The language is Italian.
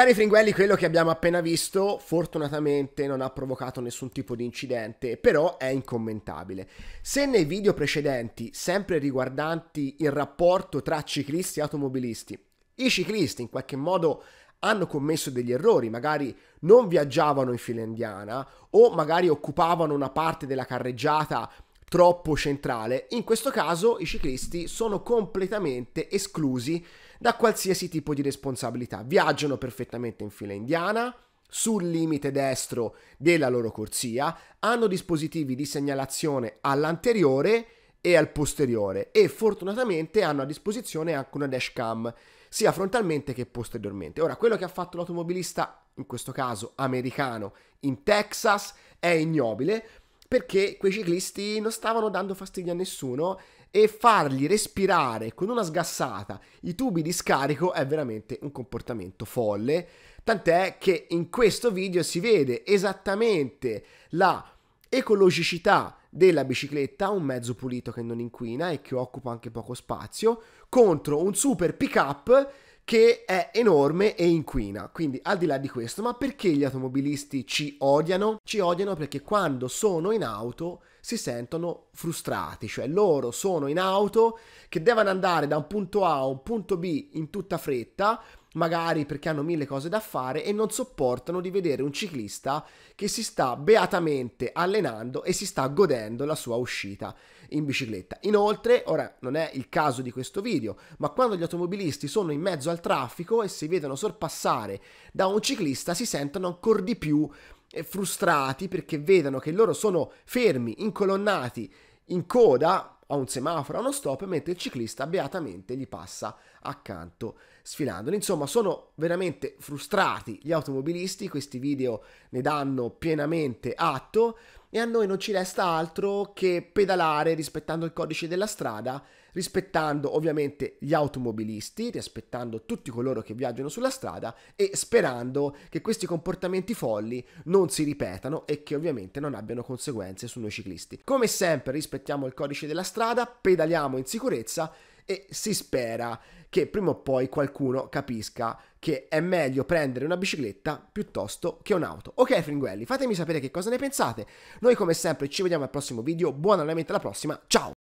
Cari fringuelli, quello che abbiamo appena visto fortunatamente non ha provocato nessun tipo di incidente, però è incommentabile. Se nei video precedenti, sempre riguardanti il rapporto tra ciclisti e automobilisti, i ciclisti in qualche modo hanno commesso degli errori, magari non viaggiavano in fila indiana o magari occupavano una parte della carreggiata troppo centrale, in questo caso i ciclisti sono completamente esclusi da qualsiasi tipo di responsabilità. Viaggiano perfettamente in fila indiana, sul limite destro della loro corsia, hanno dispositivi di segnalazione all'anteriore e al posteriore e fortunatamente hanno a disposizione anche una dashcam sia frontalmente che posteriormente. Ora, quello che ha fatto l'automobilista, in questo caso americano, in Texas è ignobile perché quei ciclisti non stavano dando fastidio a nessuno e fargli respirare con una sgassata i tubi di scarico è veramente un comportamento folle, tant'è che in questo video si vede esattamente la ecologicità della bicicletta, un mezzo pulito che non inquina e che occupa anche poco spazio, contro un super pick-up che è enorme e inquina. Quindi al di là di questo, ma perché gli automobilisti ci odiano? Ci odiano perché quando sono in auto si sentono frustrati, cioè loro sono in auto che devono andare da un punto A a un punto B in tutta fretta magari perché hanno mille cose da fare e non sopportano di vedere un ciclista che si sta beatamente allenando e si sta godendo la sua uscita in bicicletta. Inoltre, ora non è il caso di questo video, ma quando gli automobilisti sono in mezzo al traffico e si vedono sorpassare da un ciclista si sentono ancora di più eh, frustrati perché vedono che loro sono fermi, incolonnati in coda a un semaforo, a uno stop, mentre il ciclista beatamente gli passa accanto sfilandolo. Insomma, sono veramente frustrati gli automobilisti, questi video ne danno pienamente atto e a noi non ci resta altro che pedalare rispettando il codice della strada, rispettando ovviamente gli automobilisti, rispettando tutti coloro che viaggiano sulla strada e sperando che questi comportamenti folli non si ripetano e che ovviamente non abbiano conseguenze su noi ciclisti. Come sempre rispettiamo il codice della strada, pedaliamo in sicurezza e si spera che prima o poi qualcuno capisca che è meglio prendere una bicicletta piuttosto che un'auto. Ok fringuelli, fatemi sapere che cosa ne pensate. Noi come sempre ci vediamo al prossimo video, buon allenamento alla prossima, ciao!